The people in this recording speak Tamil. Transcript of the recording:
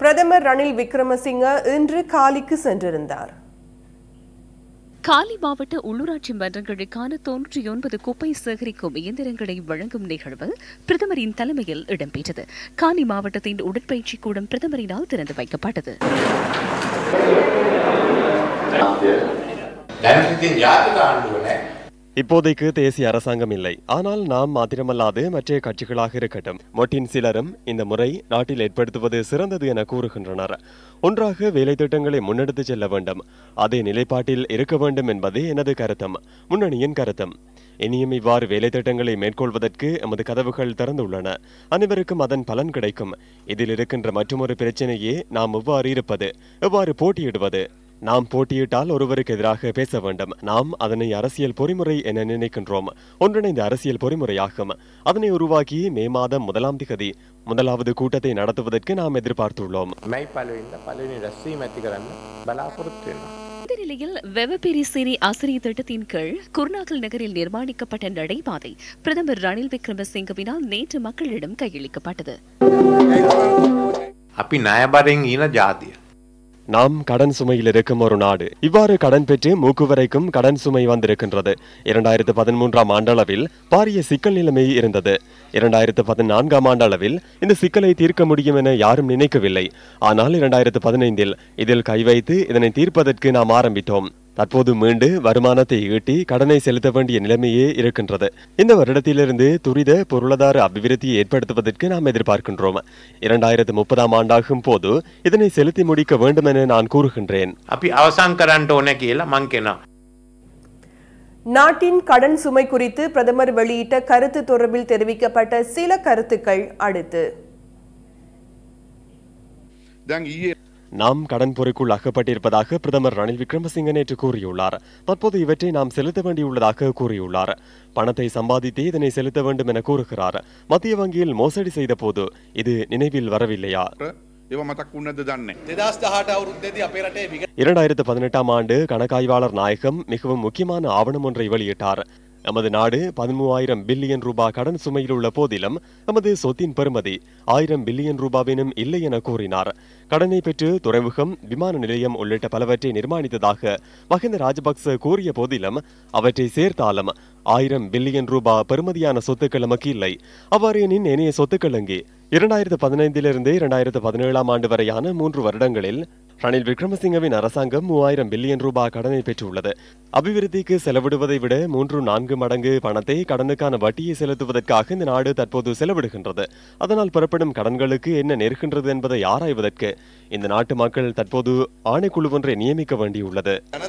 பிரதமர் ரணில் விக்ரமசிங்க இன்று காலிக்கு சென்றிருந்தார் காலி மாவட்ட உள்ளூராட்சி மன்றங்களுக்கான தொன்னூற்றி ஒன்பது குப்பை சேகரிக்கும் இயந்திரங்களை வழங்கும் நிகழ்வு பிரதமரின் தலைமையில் இடம்பெற்றது காலி மாவட்டத்தின் உடற்பயிற்சி கூடம் பிரதமரினால் திறந்து வைக்கப்பட்டது இப்போதைக்கு தேசிய அரசாங்கம் இல்லை ஆனால் நாம் மாத்திரமல்லாது மற்ற கட்சிகளாக இருக்கட்டும் மொட்டின் சிலரும் இந்த முறை நாட்டில் ஏற்படுத்துவது சிறந்தது என கூறுகின்றனர் ஒன்றாக வேலை திட்டங்களை முன்னெடுத்துச் செல்ல வேண்டும் அதே நிலைப்பாட்டில் இருக்க வேண்டும் என்பதே எனது கருத்தம் முன்னணியின் கருத்தம் இனியும் இவ்வாறு வேலை திட்டங்களை மேற்கொள்வதற்கு எமது கதவுகள் திறந்துள்ளன அனைவருக்கும் அதன் பலன் கிடைக்கும் இதில் இருக்கின்ற மற்றொரு பிரச்சனையே நாம் எவ்வாறு இருப்பது எவ்வாறு போட்டியிடுவது நாம் போட்டியிட்டால் ஒருவருக்கு எதிராக பேச வேண்டும் நாம் அதனை அரசியல் பொறிமுறை என நினைக்கின்றோம் ஒன்றிணைந்த அரசியல் பொறிமுறையாகும் அதனை உருவாக்கி மே மாதம் முதலாம் திகதி முதலாவது கூட்டத்தை நடத்துவதற்கு நாம் எதிர்பார்த்துள்ளோம் புதுதில்லியில் வெவபெரி சிறி ஆசிரிய திட்டத்தின் கீழ் குர்நாகல் நகரில் நிர்மாணிக்கப்பட்ட நடைபாதை பிரதமர் ரணில் விக்ரமசிங்கவினால் நேற்று மக்களிடம் கையளிக்கப்பட்டது அப்படி நாம் கடன் சுமையில் இருக்கும் ஒரு நாடு இவ்வாறு கடன் பெற்று மூக்குவரைக்கும் கடன் சுமை வந்திருக்கின்றது இரண்டாயிரத்து பதிமூன்றாம் ஆண்டளவில் பாரிய சிக்கல் நிலைமை இருந்தது இரண்டாயிரத்து பதினான்காம் ஆண்டளவில் இந்த சிக்கலை தீர்க்க முடியும் என யாரும் நினைக்கவில்லை ஆனால் இரண்டாயிரத்து பதினைந்தில் இதில் கை வைத்து இதனை தீர்ப்பதற்கு நாம் ஆரம்பித்தோம் தற்போது மீண்டு வருமானத்தை ஈட்டி கடனை செலுத்த வேண்டிய நிலைமையே இருக்கின்றது இந்த வருடத்திலிருந்து துரித பொருளாதார அபிவிருத்தியை ஏற்படுத்துவதற்கு நாம் எதிர்பார்க்கின்றோம் இரண்டாயிரத்து முப்பதாம் ஆண்டாகும் போது இதனை செலுத்தி முடிக்க வேண்டும் என நான் கூறுகின்றேன் நாட்டின் கடன் சுமை குறித்து பிரதமர் வெளியிட்ட கருத்து தொடர்பில் தெரிவிக்கப்பட்ட சில கருத்துக்கள் அடுத்து நாம் கடன் பொறிக்குள் அகப்பட்டிருப்பதாக பிரதமர் ரணில் விக்ரமசிங்க நேற்று கூறியுள்ளார் தற்போது இவற்றை நாம் செலுத்த வேண்டியுள்ளதாக கூறியுள்ளார் பணத்தை சம்பாதித்தே இதனை செலுத்த வேண்டும் என கூறுகிறார் மத்திய வங்கியில் மோசடி செய்த போது இது நினைவில் வரவில்லையா இரண்டாயிரத்து பதினெட்டாம் ஆண்டு கணக்காய்வாளர் நாயகம் மிகவும் முக்கியமான ஆவணம் ஒன்றை வெளியிட்டார் நமது நாடு பதிமூவாயிரம் பில்லியன் ரூபாய் கடன் சுமையில் உள்ள போதிலும் நமது சொத்தின் பெருமதி ஆயிரம் பில்லியன் ரூபாவினும் இல்லை என கூறினார் கடனை பெற்று துறைமுகம் விமான நிலையம் உள்ளிட்ட பலவற்றை நிர்மாணித்ததாக மகிந்த ராஜபக்ச கூறிய போதிலும் அவற்றை சேர்த்தாலும் ஆயிரம் பில்லியன் ரூபாய் பெருமதியான சொத்துக்கள் நமக்கு இல்லை அவ்வாறு எனின் இணைய சொத்துக்கள் அங்கே இரண்டாயிரத்து பதினைந்திலிருந்து இரண்டாயிரத்து பதினேழாம் ஆண்டு வரையான மூன்று வருடங்களில் ரணில் விக்ரமசிங்கவின் அரசாங்கம் மூவாயிரம் பில்லியன் ரூபாய் கடனை பெற்றுள்ளது அபிவிருத்திக்கு செலவிடுவதை விட மூன்று நான்கு மடங்கு பணத்தை கடனுக்கான வட்டியை செலுத்துவதற்காக இந்த நாடு தற்போது செலவிடுகின்றது அதனால் புறப்படும் கடன்களுக்கு என்ன நேர்கின்றது என்பதை ஆராய்வதற்கு இந்த நாட்டு மக்கள் தற்போது ஆணைக்குழு ஒன்றை நியமிக்க வேண்டியுள்ளது